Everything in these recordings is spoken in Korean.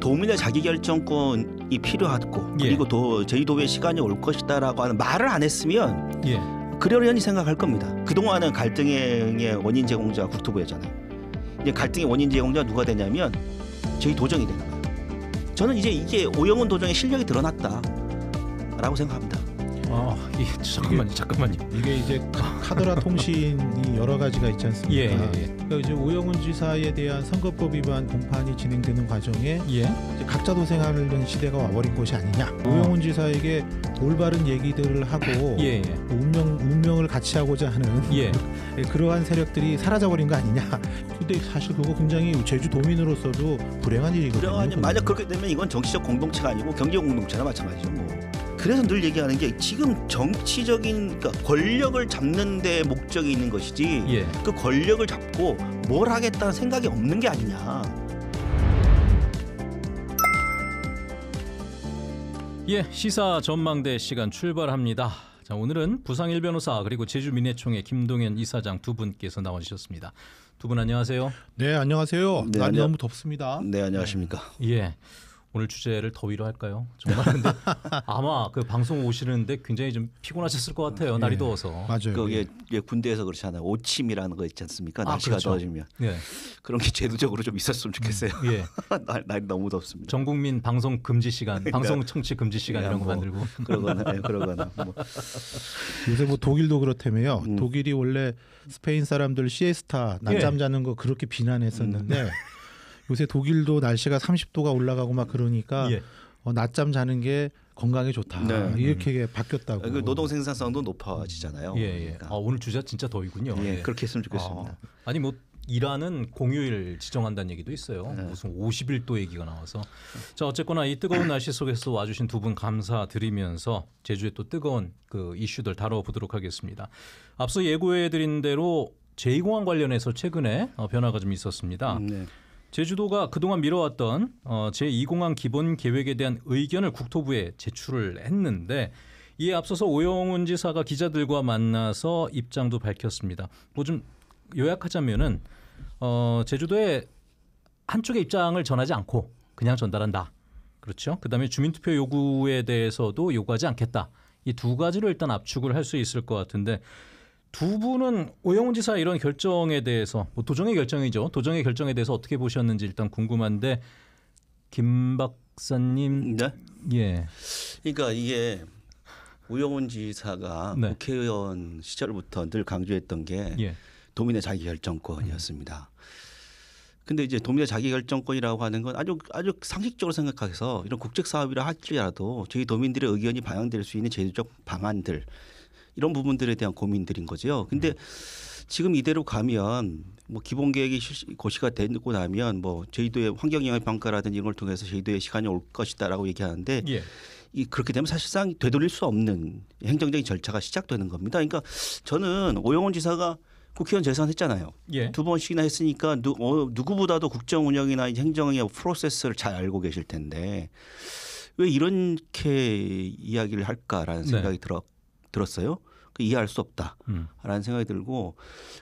도민의 자기결정권이 필요하고 예. 그리고 또 제도의 시간이 올 것이다라고 하는 말을 안 했으면 예. 그러려니 생각할 겁니다. 그동안은 갈등의 원인 제공자 국토부였잖아요. 이제 갈등의 원인 제공자 누가 되냐면 저희 도정이 되는 거예요. 저는 이제 이게 오영훈 도정의 실력이 드러났다라고 생각합니다. 어, 잠깐만요, 잠깐만요. 이게 이제 카드라 통신이 여러 가지가 있지 않습니까? 예, 예, 예. 그러니까 이제 오영훈 지사에 대한 선거법 위반 공판이 진행되는 과정에 예. 이제 각자 도생하는 시대가 와버린 것이 아니냐. 어. 오영훈 지사에게 올바른 얘기들을 하고 예, 예. 운명 운명을 같이 하고자 하는 그러한 세력들이 사라져버린 거 아니냐. 근데 사실 그거 굉장히 제주 도민으로서도 불행한 일이거든요. 불행한 일 맞아 그렇게 되면 이건 정치적 공동체가 아니고 경제 공동체나 마찬가지죠. 뭐. 그래서 늘 얘기하는 게 지금 정치적인 그러니까 권력을 잡는 데 목적이 있는 것이지 예. 그 권력을 잡고 뭘 하겠다는 생각이 없는 게 아니냐. 예, 시사 전망대 시간 출발합니다. 자, 오늘은 부상 일변호사 그리고 제주민회총회 김동현 이사장 두 분께서 나와주셨습니다. 두 분 안녕하세요. 네, 안녕하세요. 네, 날이 안녕- 너무 덥습니다. 네 안녕하십니까. 예. 오늘 주제를 더위로 할까요? 정말 근데 아마 그 방송 오시는데 굉장히 좀 피곤하셨을 것 같아요. 날이 예. 더워서. 맞아요. 그게 예. 군대에서 그렇잖아요. 오침이라는 거 있지 않습니까? 아, 날씨가 아, 그렇죠. 더워지면. 예. 그런 게 제도적으로 좀 있었으면 좋겠어요. 음, 예. 날, 날이 너무 덥습니다. 전 국민 방송 금지 시간, 네. 방송 청취 금지 시간 이런 거 뭐 만들고 그러거나 예, 그러거나. 뭐. 요새 뭐 독일도 그렇다며요. 음. 독일이 원래 스페인 사람들 시에스타 낮잠 예. 자는 거 그렇게 비난했었는데 음. 요새 독일도 날씨가 30도가 올라가고 막 그러니까 예. 어, 낮잠 자는 게 건강에 좋다 네. 이렇게 음. 바뀌었다고. 그 노동 생산성도 높아지잖아요. 예, 예. 그러니까. 아, 오늘 주제 진짜 더이군요. 예, 예. 그렇게 했으면 좋겠습니다. 아, 니뭐 일하는 공휴일 지정한다는 얘기도 있어요. 네. 무슨 5일도 얘기가 나와서 자 어쨌거나 이 뜨거운 날씨 속에서 와주신 두 분 감사드리면서 제주에또 뜨거운 그 이슈들 다뤄보도록 하겠습니다. 앞서 예고해드린 대로 제2공항 관련해서 최근에 어, 변화가 좀 있었습니다. 네. 제주도가 그동안 미뤄왔던 어, 제2공항 기본 계획에 대한 의견을 국토부에 제출을 했는데 이에 앞서서 오영훈 지사가 기자들과 만나서 입장도 밝혔습니다. 뭐 좀 요약하자면은 어, 제주도의 한쪽의 입장을 전하지 않고 그냥 전달한다. 그렇죠. 그다음에 주민투표 요구에 대해서도 요구하지 않겠다. 이 두 가지를 일단 압축을 할 수 있을 것 같은데 두 분은 오영훈 지사 이런 결정에 대해서 뭐 도정의 결정이죠. 도정의 결정에 대해서 어떻게 보셨는지 일단 궁금한데 김 박사님. 네. 예. 그러니까 이게 오영훈 지사가 네. 국회의원 시절부터 늘 강조했던 게 예. 도민의 자기 결정권이었습니다. 음. 근데 이제 도민의 자기 결정권이라고 하는 건 아주 아주 상식적으로 생각해서 이런 국책 사업이라 할지라도 저희 도민들의 의견이 반영될 수 있는 제도적 방안들 이런 부분들에 대한 고민들인 거죠. 근데 음. 지금 이대로 가면 뭐 기본 계획이 고시가 되고 나면 뭐 제주도의 환경 영향 평가라든지 이걸 통해서 제주도의 시간이 올 것이다라고 얘기하는데 예. 이 그렇게 되면 사실상 되돌릴 수 없는 행정적인 절차가 시작되는 겁니다. 그러니까 저는 오영원 지사가 국회의원 재산했잖아요. 예. 두 번씩이나 했으니까 누, 어, 누구보다도 국정 운영이나 행정의 프로세스를 잘 알고 계실 텐데 왜 이렇게 이야기를 할까라는 네. 생각이 네. 들었 들었어요. 그 이해할 수 없다라는 음. 생각이 들고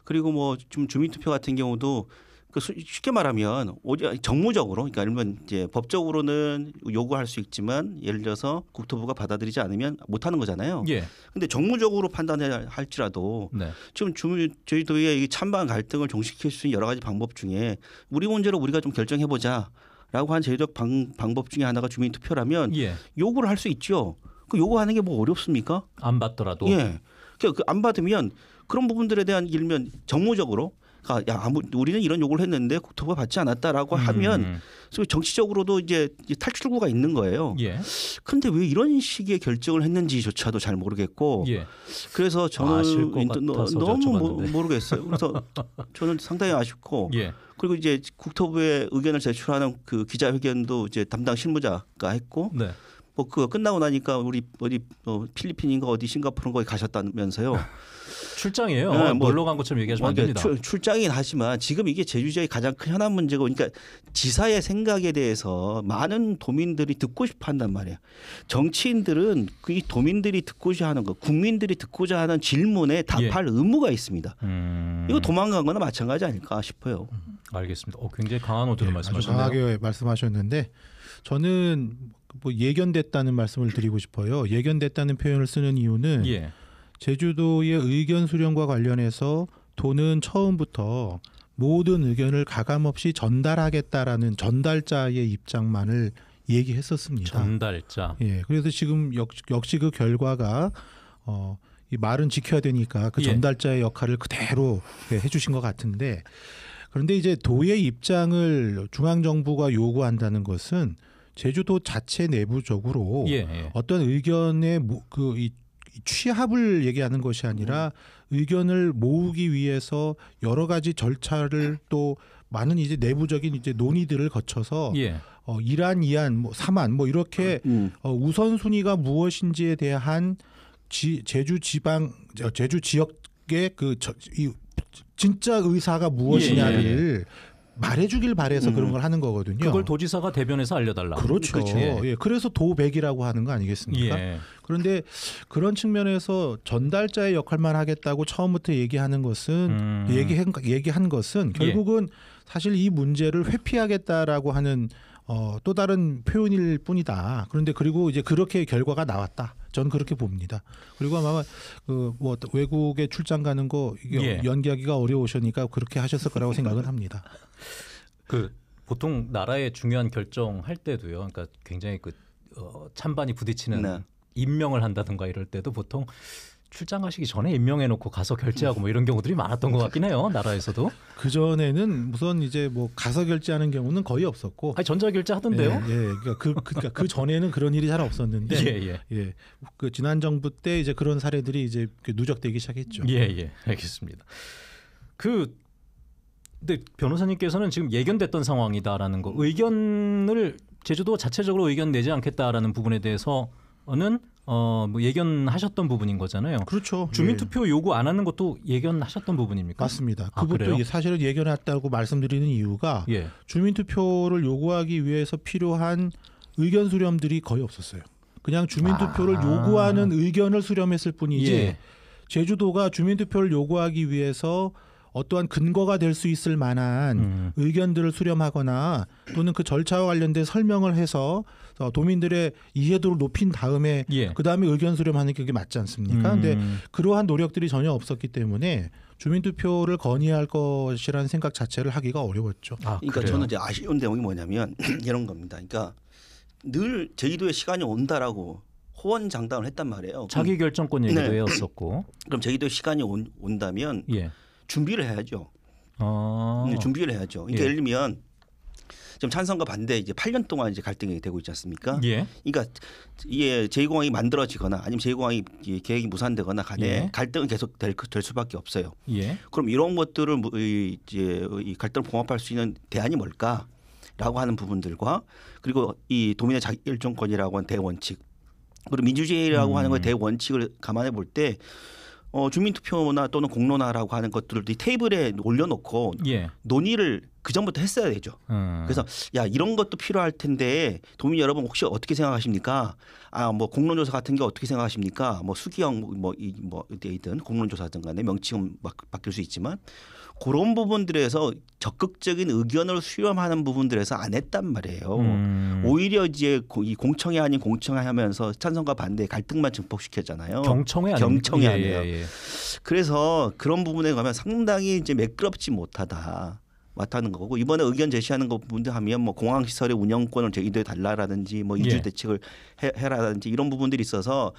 그리고 뭐좀 주민투표 같은 경우도 그 쉽게 말하면 정무적으로 그러니까 예를 이제 법적으로는 요구할 수 있지만 예를 들어서 국토부가 받아들이지 않으면 못 하는 거잖아요. 예. 근데 정무적으로 판단해야 할지라도 네. 지금 주민 저희 도의이 찬반 갈등을 종식시킬 수 있는 여러 가지 방법 중에 우리 문제로 우리가 좀 결정해 보자. 라고 한 제도적 방, 방법 중에 하나가 주민 투표라면 예. 요구를 할 수 있죠. 그 요구하는 게 뭐 어렵습니까? 안 받더라도. 예. 그안 그 받으면 그런 부분들에 대한 일면 정무적으로 그러니까 야 아무 우리는 이런 요구를 했는데 국토부가 받지 않았다라고 음. 하면 정치적으로도 이제 탈출구가 있는 거예요. 예. 그런데 왜 이런 식의 결정을 했는지조차도 잘 모르겠고 예. 그래서 저는 아, 인터, 너, 너무 모, 모르겠어요. 그래서 저는 상당히 아쉽고 예. 그리고 이제 국토부의 의견을 제출하는 그 기자회견도 이제 담당 실무자가 했고 네. 뭐 그거 끝나고 나니까 우리 어디 어, 필리핀인가 어디 싱가포르 거기 가셨다면서요. 출장이에요. 네, 뭐, 놀러 간 것처럼 얘기하시면 안 됩니다. 출, 출장이긴 하지만 지금 이게 제주지역의 가장 큰 현안 문제고 그러니까 지사의 생각에 대해서 많은 도민들이 듣고 싶어 한단 말이에요. 정치인들은 그 도민들이 듣고자 하는 거 국민들이 듣고자 하는 질문에 답할 예. 의무가 있습니다. 음... 이거 도망간 거나 마찬가지 아닐까 싶어요. 음, 알겠습니다. 어, 굉장히 강한 어조로 예, 말씀하셨네요. 강하게 말씀하셨는데 저는 뭐 예견됐다는 말씀을 드리고 싶어요. 예견됐다는 표현을 쓰는 이유는 예. 제주도의 의견 수렴과 관련해서 도는 처음부터 모든 의견을 가감없이 전달하겠다라는 전달자의 입장만을 얘기했었습니다. 전달자. 예. 그래서 지금 역, 역시 그 결과가 어, 이 말은 지켜야 되니까 그 예. 전달자의 역할을 그대로 예, 해주신 것 같은데 그런데 이제 도의 입장을 중앙 정부가 요구한다는 것은 제주도 자체 내부적으로 예, 예. 어떤 의견의 그이 취합을 얘기하는 것이 아니라 음. 의견을 모으기 위해서 여러 가지 절차를 또 많은 이제 내부적인 이제 논의들을 거쳐서 예. 어, 이란, 이안, 뭐 사만 뭐 이렇게 아, 음. 어, 우선 순위가 무엇인지에 대한 지, 제주 지방 제주 지역의 그 저, 이, 진짜 의사가 무엇이냐를 예, 예. 예. 말해주길 바래서 음. 그런 걸 하는 거거든요. 그걸 도지사가 대변해서 알려달라. 그렇죠. 그렇죠. 예. 예. 그래서 도백이라고 하는 거 아니겠습니까? 예. 그런데 그런 측면에서 전달자의 역할만 하겠다고 처음부터 얘기하는 것은 음. 얘기한, 얘기한 것은 예. 결국은 사실 이 문제를 회피하겠다라고 하는 어, 또 다른 표현일 뿐이다. 그런데 그리고 이제 그렇게 결과가 나왔다. 저는 그렇게 봅니다. 그리고 아마 그 뭐 외국에 출장 가는 거 이게 예. 연기하기가 어려우시니까 그렇게 하셨을 거라고 생각은 합니다. 그 보통 나라의 중요한 결정할 때도요. 그러니까 굉장히 그 어, 찬반이 부딪히는 네. 임명을 한다든가 이럴 때도 보통 출장하시기 전에 임명해놓고 가서 결제하고 뭐 이런 경우들이 많았던 것 같긴 해요 나라에서도 그 전에는 우선 이제 뭐 가서 결제하는 경우는 거의 없었고 아 전자 결제 하던데요 예, 예, 그러니까 그 그러니까 그 전에는 그런 일이 잘 없었는데 예예 예. 예. 그 지난 정부 때 이제 그런 사례들이 이제 누적되기 시작했죠 예예 예. 알겠습니다 그 근데 변호사님께서는 지금 예견됐던 상황이다라는 거 의견을 제주도 자체적으로 의견 내지 않겠다라는 부분에 대해서 는 어, 뭐 예견하셨던 부분인 거잖아요. 그렇죠. 주민투표 예. 요구 안 하는 것도 예견하셨던 부분입니까? 맞습니다. 아, 그것도 그 사실은 예견했다고 말씀드리는 이유가 예. 주민투표를 요구하기 위해서 필요한 의견 수렴들이 거의 없었어요. 그냥 주민투표를 아. 요구하는 의견을 수렴했을 뿐이지 예. 제주도가 주민투표를 요구하기 위해서 어떠한 근거가 될 수 있을 만한 음. 의견들을 수렴하거나 또는 그 절차와 관련된 설명을 해서 도민들의 이해도를 높인 다음에 예. 그 다음에 의견 수렴하는 게 맞지 않습니까? 음. 근데 그러한 노력들이 전혀 없었기 때문에 주민투표를 건의할 것이라는 생각 자체를 하기가 어려웠죠. 아, 그러니까 그래요? 저는 이제 아쉬운 내용이 뭐냐면 이런 겁니다. 그러니까 늘 제주도에 시간이 온다라고 호언장담을 했단 말이에요. 자기 결정권 얘기도 네. 해었고 그럼 제주도 시간이 온, 온다면 예. 준비를 해야죠. 아. 네, 준비를 해야죠. 그러 그러니까 예. 예를 들면 지금 찬성과 반대 이제 8년 동안 이제 갈등이 되고 있지 않습니까? 예. 그러니까 이게 제2공항이 만들어지거나 아니면 제2공항이 계획이 무산되거나 간에 예. 갈등은 계속 될, 그, 될 수밖에 없어요. 예. 그럼 이런 것들을 뭐 이제 이 갈등을 봉합할 수 있는 대안이 뭘까? 라고 하는 부분들과 그리고 이 도민의 자기 일정권이라고 하는 대원칙 그리고 민주주의라고 음. 하는 거 대원칙을 감안해 볼때 어, 주민투표나 또는 공론화라고 하는 것들을 이 테이블에 올려놓고 예. 논의를 그 전부터 했어야 되죠. 음. 그래서 야 이런 것도 필요할 텐데 도민 여러분 혹시 어떻게 생각하십니까? 아 뭐 공론조사 같은 게 어떻게 생각하십니까? 뭐 수기형 뭐 이뭐 뭐 이든 공론조사든 간에 명칭은 막, 바뀔 수 있지만 그런 부분들에서 적극적인 의견을 수렴하는 부분들에서 안 했단 말이에요. 음. 오히려 이제 이 공청회 아닌 공청회 하면서 찬성과 반대 갈등만 증폭시켰잖아요. 경청회 예, 아니에요. 경청회 아니에요. 예, 예, 예. 그래서 그런 부분에 가면 상당히 이제 매끄럽지 못하다. 맡다는 거고 이번에 의견 제시하는 것 부분들 하면 뭐 공항 시설의 운영권을 제기도 달라라든지 뭐 예. 인출 대책을 예. 해라든지 이런 부분들이 있어서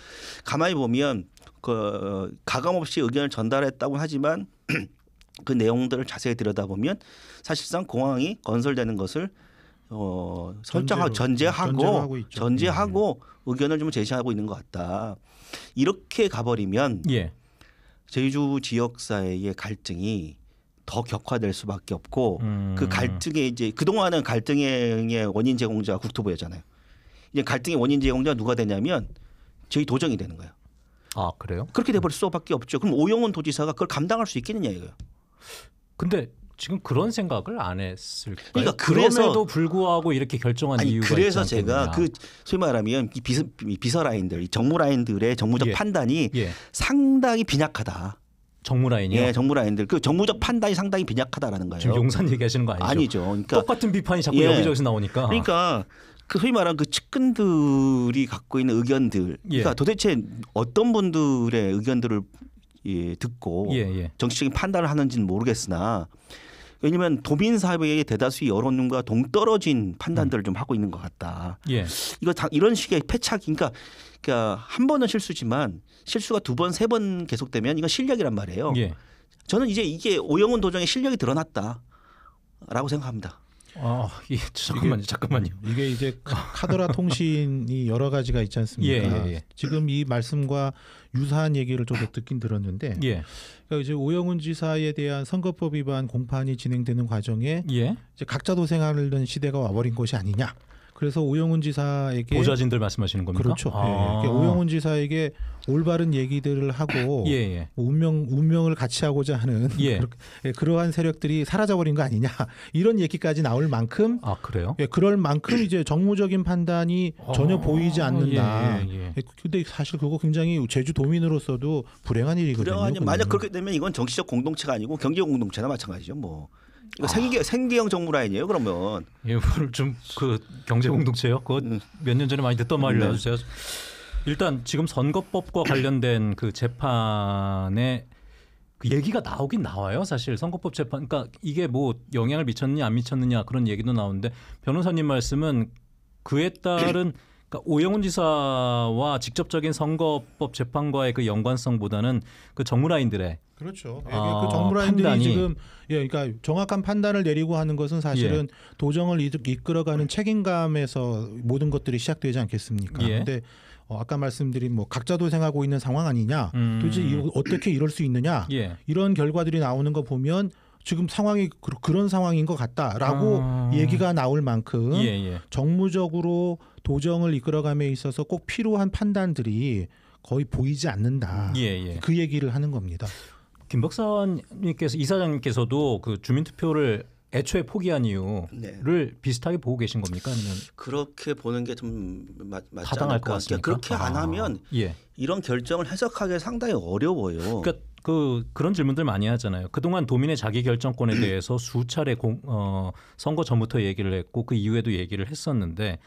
가만히 보면 그 가감 없이 의견을 전달했다고 하지만 그 내용들을 자세히 들여다보면 사실상 공항이 건설되는 것을 어 설정하고 전제하고 예, 전제하고 예, 예. 의견을 좀 제시하고 있는 것 같다. 이렇게 가버리면 예. 제주 지역 사회의 갈등이 더 격화될 수밖에 없고 음. 그 갈등의 이제 그동안은 갈등의 원인 제공자 국토부였잖아요. 이제 갈등의 원인 제공자 누가 되냐면 저희 도정이 되는 거예요. 아 그래요? 그렇게 돼버릴 수밖에 없죠. 그럼 오영훈 도지사가 그걸 감당할 수 있겠느냐 이거요. 근데 지금 그런 생각을 안 했을 거요 그러니까 그래서도 불구하고 이렇게 결정한 아니, 이유가 그래서 제가 그 소위 말하면 비서, 비서 라인들, 정무 라인들의 정무적 예. 판단이 예. 상당히 빈약하다. 정무 라인이요. 예, 정무 라인들 그 정무적 판단이 상당히 빈약하다라는 거예요. 지금 용산 얘기하시는 거 아니죠? 아니죠. 그러니까 똑같은 비판이 자꾸 예. 여기저기서 나오니까. 그러니까 그 소위 말한 그 측근들이 갖고 있는 의견들. 예. 그러니까 도대체 어떤 분들의 의견들을 예, 듣고 예, 예. 정치적인 판단을 하는지는 모르겠으나 왜냐하면 도민 사회의 대다수의 여론과 동떨어진 판단들을 음. 좀 하고 있는 것 같다. 예. 이거 다 이런 식의 패착, 그러니까 그러니까 한 번은 실수지만 실수가 두 번, 세 번 계속되면 이건 실력이란 말이에요. 예. 저는 이제 이게 오영훈 도장의 실력이 드러났다라고 생각합니다. 아, 예, 잠깐만요, 잠깐만요. 이게 이제 카더라 통신이 여러 가지가 있지 않습니까? 예, 예, 예. 지금 이 말씀과 유사한 얘기를 좀 듣긴 들었는데, 예. 그러니까 이제 오영훈 지사에 대한 선거법 위반 공판이 진행되는 과정에 예. 이제 각자 도생하는 시대가 와버린 것이 아니냐. 그래서 오영훈 지사에게 보좌진들 말씀하시는 겁니까? 그렇죠. 예, 예. 아. 예, 그러니까 오영훈 지사에게 올바른 얘기들을 하고 예, 예. 운명 운명을 같이 하고자 하는 예. 예 그러한 세력들이 사라져버린 거 아니냐 이런 얘기까지 나올 만큼 아 그래요? 예, 그럴 만큼 이제 정무적인 판단이 어. 전혀 보이지 않는다. 예, 예, 예. 근데 사실 그거 굉장히 제주 도민으로서도 불행한 일이거든요. 불행한 만약 그렇게 되면 이건 정치적 공동체가 아니고 경제 공동체나 마찬가지죠. 뭐 이거 아. 생기 생기형 정부 라인이에요 그러면 예를 좀그 경제 공동체요 그거 음. 몇년 전에 많이 듣던 말이라서 네. 제가 일단 지금 선거법과 관련된 그 재판에 그 얘기가 나오긴 나와요 사실 선거법 재판 그러니까 이게 뭐 영향을 미쳤느냐 안 미쳤느냐 그런 얘기도 나오는데 변호사님 말씀은 그에 따른 그러니까 오영훈 지사와 직접적인 선거법 재판과의 그 연관성보다는 그 정무라인들의 그렇죠. 예, 그 아, 그정무라인들이 판단이. 지금 예, 그러니까 정확한 판단을 내리고 하는 것은 사실은 예. 도정을 이끌어가는 음. 책임감에서 모든 것들이 시작되지 않겠습니까? 예. 근데 어, 아까 말씀드린 뭐 각자 도생하고 있는 상황 아니냐, 음. 도대체 이 어떻게 이럴 수 있느냐 예. 이런 결과들이 나오는 거 보면 지금 상황이 그, 런 상황인 것 같다라고 아. 얘기가 나올 만큼 예, 예. 정무적으로 도정을 이끌어감에 있어서 꼭 필요한 판단들이 거의 보이지 않는다. 예, 예. 그 얘기를 하는 겁니다. 김 박사님께서 이사장님께서도 그 주민투표를 애초에 포기한 이유를 네. 비슷하게 보고 계신 겁니까? 아니면 그렇게 보는 게좀 맞지 않을 것 같습니다. 그렇게 안 아, 하면 예. 이런 결정을 해석하기 상당히 어려워요. 그러니까 그 그런 질문들 많이 하잖아요. 그동안 도민의 자기 결정권에 대해서 수차례 공, 어, 선거 전부터 얘기를 했고 그 이후에도 얘기를 했었는데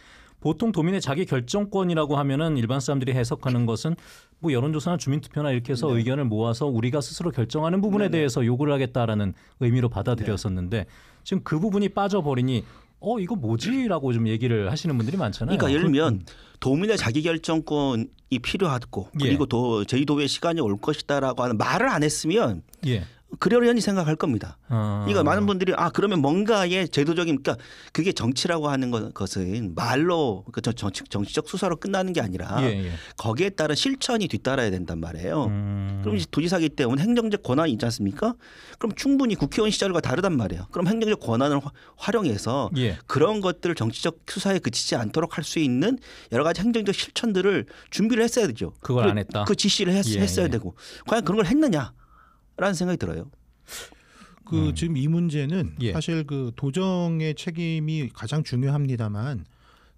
보통 도민의 자기 결정권이라고 하면은 일반 사람들이 해석하는 것은 뭐 여론조사나 주민투표나 이렇게 해서 네. 의견을 모아서 우리가 스스로 결정하는 부분에 네네. 대해서 요구를 하겠다라는 의미로 네. 받아들였었는데 네. 지금 그 부분이 빠져버리니 어 이거 뭐지라고 좀 얘기를 하시는 분들이 많잖아요. 그러니까 예를 들면 음. 도민의 자기결정권이 필요하고 예. 그리고 예. 또 저희 도의 시간이 올 것이다라고 하는 말을 안 했으면 예. 그러려니 생각할 겁니다. 아. 그러 많은 분들이 아 그러면 뭔가의 제도적인 그러니까 그게 정치라고 하는 것은 말로 그러 그러니까 정치, 정치적 수사로 끝나는 게 아니라 예, 예. 거기에 따른 실천이 뒤따라야 된단 말이에요. 음. 그럼 이제 도지사기 때문에 행정적 권한이 있지 않습니까? 그럼 충분히 국회의원 시절과 다르단 말이에요. 그럼 행정적 권한을 화, 활용해서 예. 그런 것들을 정치적 수사에 그치지 않도록 할 수 있는 여러 가지 행정적 실천들을 준비를 했어야 되죠. 그걸 그, 안 했다. 그 지시를 했, 예, 어야 예. 되고 과연 그런 걸 했느냐? 라는 생각이 들어요. 그 음. 지금 이 문제는 예. 사실 그 도정의 책임이 가장 중요합니다만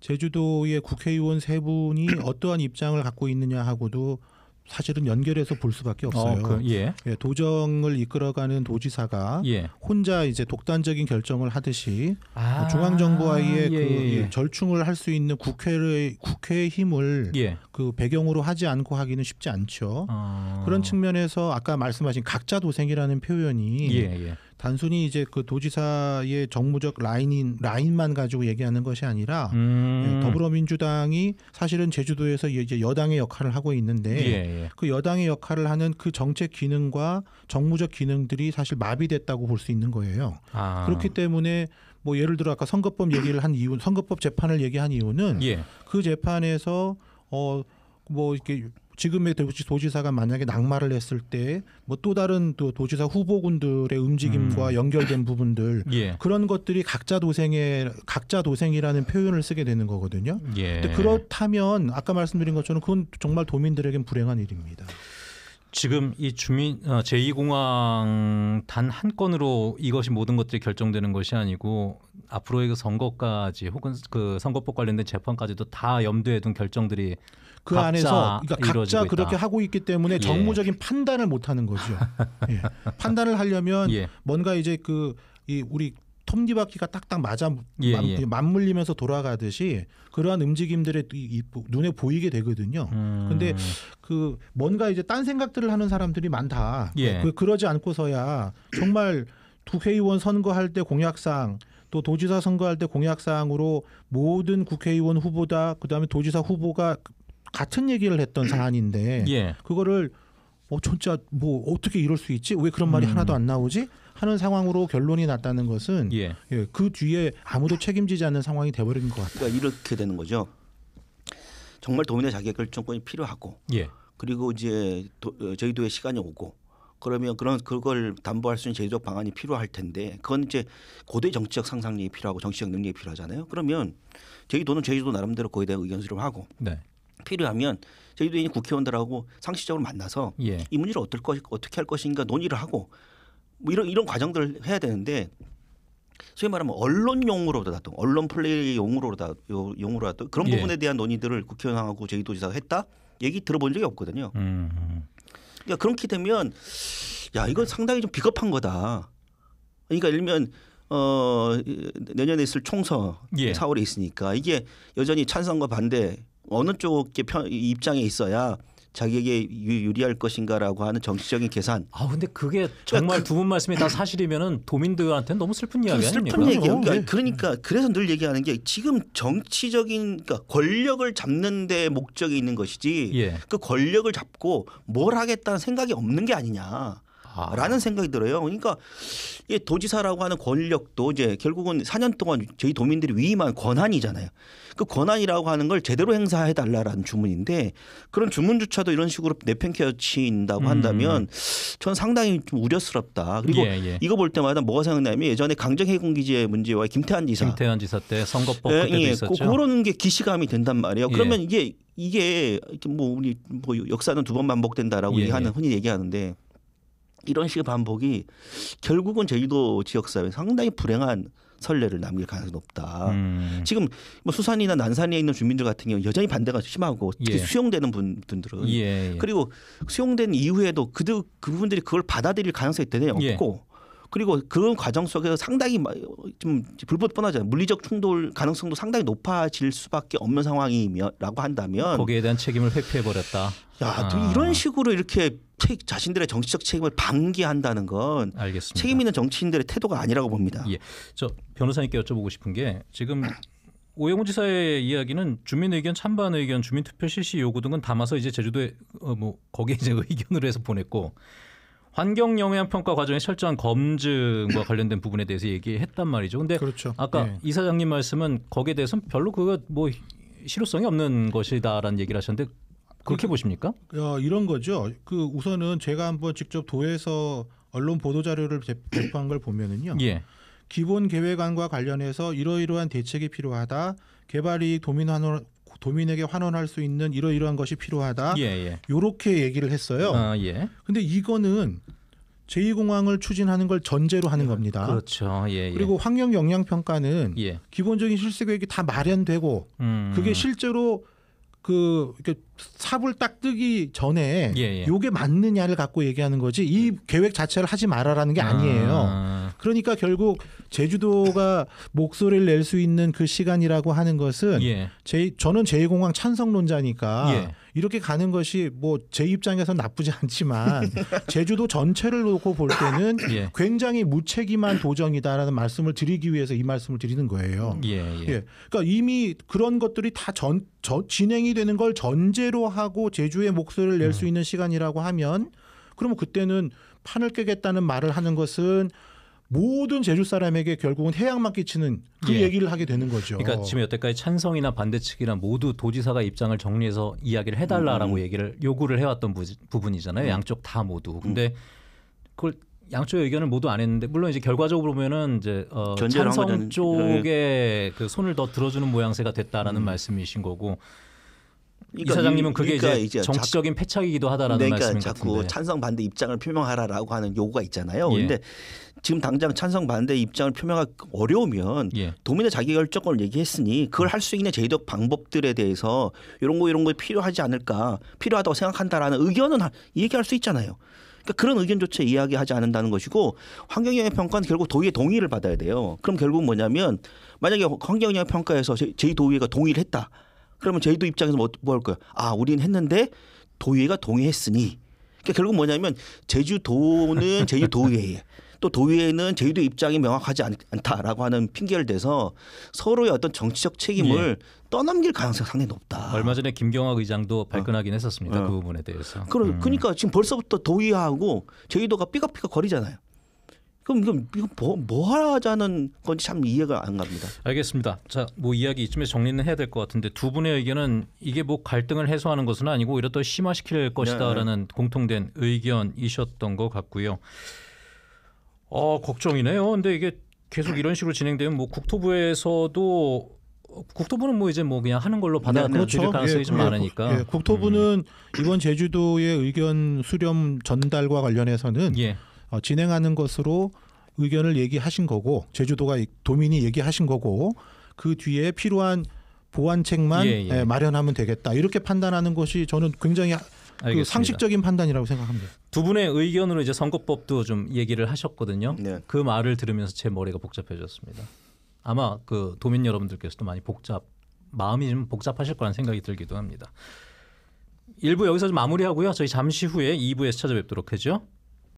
제주도의 국회의원 세 분이 어떠한 입장을 갖고 있느냐 하고도 사실은 연결해서 볼 수밖에 어, 없어요. 어, 그, 예. 예, 도정을 이끌어가는 도지사가 예. 혼자 이제 독단적인 결정을 하듯이 아~ 그 중앙정부와의 예, 그 예, 예. 절충을 할 수 있는 국회의 국회의 힘을 그 배경으로 하지 않고 하기는 쉽지 않죠. 어~ 그런 측면에서 아까 말씀하신 각자 도생이라는 표현이 단순히 이제 그 도지사의 정무적 라인인 라인만 가지고 얘기하는 것이 아니라 음. 예, 더불어민주당이 사실은 제주도에서 이제 여당의 역할을 하고 있는데 예, 예. 그 여당의 역할을 하는 그 정책 기능과 정무적 기능들이 사실 마비됐다고 볼 수 있는 거예요. 아. 그렇기 때문에 뭐 예를 들어 아까 선거법 얘기를 한 이유, 선거법 재판을 얘기한 이유는 예. 그 재판에서 어 뭐 이렇게 지금의 도시 도지사가 만약에 낙마를 했을 때 뭐 또 다른 또 도지사 후보군들의 움직임과 음. 연결된 부분들 예. 그런 것들이 각자 도생의 각자 도생이라는 표현을 쓰게 되는 거거든요. 예. 그렇다면 아까 말씀드린 것처럼 그건 정말 도민들에겐 불행한 일입니다. 지금 이 주민 어, 제2공항 단 한 건으로 이것이 모든 것들이 결정되는 것이 아니고 앞으로의 그 선거까지 혹은 그 선거법 관련된 재판까지도 다 염두에 둔 결정들이 그 안에서 그러니까 각자 그렇게 있다. 하고 있기 때문에 예. 정무적인 예. 판단을 못 하는 거죠. 예. 판단을 하려면 예. 뭔가 이제 그이 우리 톱니바퀴가 딱딱 맞아 예, 맘, 예. 맞물리면서 돌아가듯이 그러한 움직임들 이, 눈에 보이게 되거든요. 음. 근데 그 뭔가 이제 딴 생각들을 하는 사람들이 많다. 예. 그, 그러지 않고서야 정말 국회의원 선거할 때 공약상 또 도지사 선거할 때 공약사항으로 모든 국회의원 후보다 그다음에 도지사 후보가 같은 얘기를 했던 사안인데 예. 그거를 어, 진짜 뭐 어떻게 이럴 수 있지? 왜 그런 말이 음. 하나도 안 나오지? 하는 상황으로 결론이 났다는 것은 예. 예, 그 뒤에 아무도 책임지지 않는 상황이 돼버린 것 같아요. 그러니까 이렇게 되는 거죠. 정말 도민의 자기 결정권이 필요하고 예. 그리고 이제 도, 저희도의 어, 시간이 오고 그러면 그런 그걸 담보할 수 있는 제도적 방안이 필요할 텐데 그건 이제 고대 정치적 상상력이 필요하고 정치적 능력이 필요하잖아요. 그러면 저희 도는 저희 도 나름대로 거기에 대한 의견 수렴하고 네. 필요하면 저희도 이제 국회의원들하고 상시적으로 만나서 예. 이 문제를 어떨 것 어떻게 할 것인가 논의를 하고 뭐 이런 이런 과정들을 해야 되는데 소위 말하면 언론용으로라도 언론 플레이용으로라도 용으로라도 그런 예. 부분에 대한 논의들을 국회의원하고 저희도지사가 했다 얘기 들어본 적이 없거든요. 음, 음, 음, 그러니까 그렇게 되면 야 이건 상당히 좀 비겁한 거다. 그러니까 예를 들면어 내년에 있을 총선 예. 4월에 있으니까 이게 여전히 찬성과 반대 어느 쪽의 편, 입장에 있어야 자기에게 유리할 것인가라고 하는 정치적인 계산. 아 근데 그게 정말 그, 그러니까 두분 말씀이 다 사실이면은 도민들한테는 너무 슬픈 그 이야기 슬픈 아닙니까? 슬픈 얘기예요. 그러니까, 어, 예. 그러니까 예. 그래서 늘 얘기하는 게 지금 정치적인 그러니까 권력을 잡는 데 목적이 있는 것이지 예. 그 권력을 잡고 뭘 하겠다는 생각이 없는 게 아니냐. 아. 라는 생각이 들어요. 그러니까 이 도지사라고 하는 권력도 이제 결국은 4년 동안 저희 도민들이 위임한 권한이잖아요. 그 권한이라고 하는 걸 제대로 행사해 달라라는 주문인데 그런 주문조차도 이런 식으로 내팽겨친다고 개 음. 한다면 음. 전 상당히 좀 우려스럽다. 그리고 예, 예. 이거 볼 때마다 뭐가 생각나면 냐 예전에 강정해군기지의 문제와 김태환 지사 김태환 지사 때 선거법 예, 그때도 예, 예 그 있었죠. 그런 게 기시감이 된단 말이에요. 예. 그러면 이게 이게 뭐 우리 뭐 역사는 두 번 반복된다라고 예, 얘기하는 흔히 얘기하는데 이런 식의 반복이 결국은 제주도 지역사회 상당히 불행한 선례를 남길 가능성이 높다. 음. 지금 뭐 수산이나 난산에 있는 주민들 같은 경우 여전히 반대가 심하고 특히 예. 수용되는 분들은 예, 예. 그리고 수용된 이후에도 그들 그분들이 그걸 받아들일 가능성이 대단히 예. 없고 그리고 그 과정 속에서 상당히 좀불법 뻔하잖아요. 물리적 충돌 가능성도 상당히 높아질 수밖에 없는 상황이라고 한다면 거기에 대한 책임을 회피해 버렸다. 야, 아. 이런 식으로 이렇게 자신들의 정치적 책임을 방기한다는 건 알겠습니다. 책임 있는 정치인들의 태도가 아니라고 봅니다. 예. 저 변호사님께 여쭤보고 싶은 게 지금 오영훈 지사의 이야기는 주민 의견, 찬반 의견, 주민 투표 실시 요구 등은 담아서 이제 제주도에 어, 뭐 거기에 이제 의견으로 해서 보냈고 환경 영향 평가 과정에 철저한 검증과 관련된 부분에 대해서 얘기했단 말이죠. 근데 그렇죠. 아까 네. 이사장님 말씀은 거기에 대해서는 별로 그거 뭐 실효성이 없는 것이다라는 얘기를 하셨는데 그렇게 그, 보십니까? 어, 이런 거죠. 그 우선은 제가 한번 직접 도에서 언론 보도 자료를 배포한 걸 보면은요. 예. 기본 계획안과 관련해서 이러이러한 대책이 필요하다. 개발이 도민 환원, 도민에게 환원할 수 있는 이러이러한 것이 필요하다. 예, 예. 요렇게 얘기를 했어요. 아, 예. 근데 이거는 제2공항을 추진하는 걸 전제로 하는 겁니다. 그렇죠. 예, 예. 그리고 환경 영향 평가는 예. 기본적인 실세 계획이 다 마련되고 음. 그게 실제로 그 이렇게 삽을 딱 뜨기 전에 예, 예. 요게 맞느냐를 갖고 얘기하는 거지 이 네. 계획 자체를 하지 말아라는 게 아. 아니에요. 그러니까 결국 제주도가 목소리를 낼 수 있는 그 시간이라고 하는 것은 예. 제 저는 제2공항 찬성론자니까 예. 이렇게 가는 것이 뭐 제 입장에서 나쁘지 않지만 제주도 전체를 놓고 볼 때는 예. 굉장히 무책임한 도정이다라는 말씀을 드리기 위해서 이 말씀을 드리는 거예요. 음. 예, 예. 예. 그러니까 이미 그런 것들이 다전 저, 진행이 되는 걸 전제로 하고 제주의 목소리를 낼수 음. 있는 시간이라고 하면 그러면 그때는 판을 깨겠다는 말을 하는 것은 모든 제주 사람에게 결국은 해양만 끼치는 그 예. 얘기를 하게 되는 거죠. 그러니까 지금 여태까지 찬성이나 반대 측이나 모두 도지사가 입장을 정리해서 이야기를 해달라라고 음. 얘기를 요구를 해왔던 부, 분이잖아요 음. 양쪽 다 모두. 음. 근데 그걸 양쪽의 견을 모두 안 했는데 물론 이제 결과적으로 보면은 이제 어, 찬성 쪽에 그 손을 더 들어주는 모양새가 됐다라는 음. 말씀이신 거고 그러니까 이사장님은 그게 그러니까 이제, 정치적인 패착이기도 하다라는 그러니까 말씀인 것 같은데. 자꾸 찬성 반대 입장을 표명하라라고 하는 요구가 있잖아요. 예. 그런데 예. 지금 당장 찬성 반대 입장을 표명하기 어려우면 예. 도민의 자기결정권을 얘기했으니 그걸 할 수 있는 제도 방법들에 대해서 이런 거 이런 거 필요하지 않을까 필요하다고 생각한다라는 의견은 얘기할 수 있잖아요. 그러니까 그런 의견조차 이야기하지 않는다는 것이고 환경영향 평가는 결국 도의의 동의를 받아야 돼요. 그럼 결국 뭐냐면 만약에 환경영향 평가에서 제2도의가 동의를 했다. 그러면 저희도 입장에서 뭐뭐할까요 아, 우리는 했는데 도의회가 동의했으니. 그러니까 결국 뭐냐면 제주도는 제주도의회. 에또 도의회는 제주도 입장이 명확하지 않, 다라고 하는 핑계를 대서 서로의 어떤 정치적 책임을 예. 떠넘길 가능성이 상당히 높다. 얼마 전에 김경학 의장도 어. 발끈하긴 어. 했었습니다. 어. 그 부분에 대해서. 그러, 음. 그러니까 지금 벌써부터 도의하고 제주도가 삐걱삐걱 거리잖아요. 그럼 그럼 이거 뭐, 뭐 하자는 건지 참 이해가 안 갑니다. 알겠습니다. 자, 뭐 이야기 이쯤에 정리는 해야 될 것 같은데 두 분의 의견은 이게 뭐 갈등을 해소하는 것은 아니고 오히려 더 심화시킬 네, 네. 것이다라는 네. 공통된 의견이셨던 것 같고요. 어, 걱정이네요. 근데 이게 계속 이런 식으로 진행되면 뭐 국토부에서도 국토부는 뭐 이제 뭐 그냥 하는 걸로 받아들일 네, 그렇죠. 예, 가능성이 예, 좀 많으니까. 예, 국토부는 음. 이번 제주도의 의견 수렴 전달과 관련해서는 예. 어, 진행하는 것으로 의견을 얘기하신 거고 제주도가 도민이 얘기하신 거고 그 뒤에 필요한 보완책만 예, 예. 예 마련하면 되겠다 이렇게 판단하는 것이 저는 굉장히 그 상식적인 판단이라고 생각합니다. 두 분의 의견으로 이제 선거법도 좀 얘기를 하셨거든요. 네. 그 말을 들으면서 제 머리가 복잡해졌습니다. 아마 그 도민 여러분들께서도 많이 복잡 마음이 좀 복잡하실 거란 생각이 들기도 합니다. 일부 여기서 좀 마무리하고요. 저희 잠시 후에 2부에서 찾아뵙도록 하죠.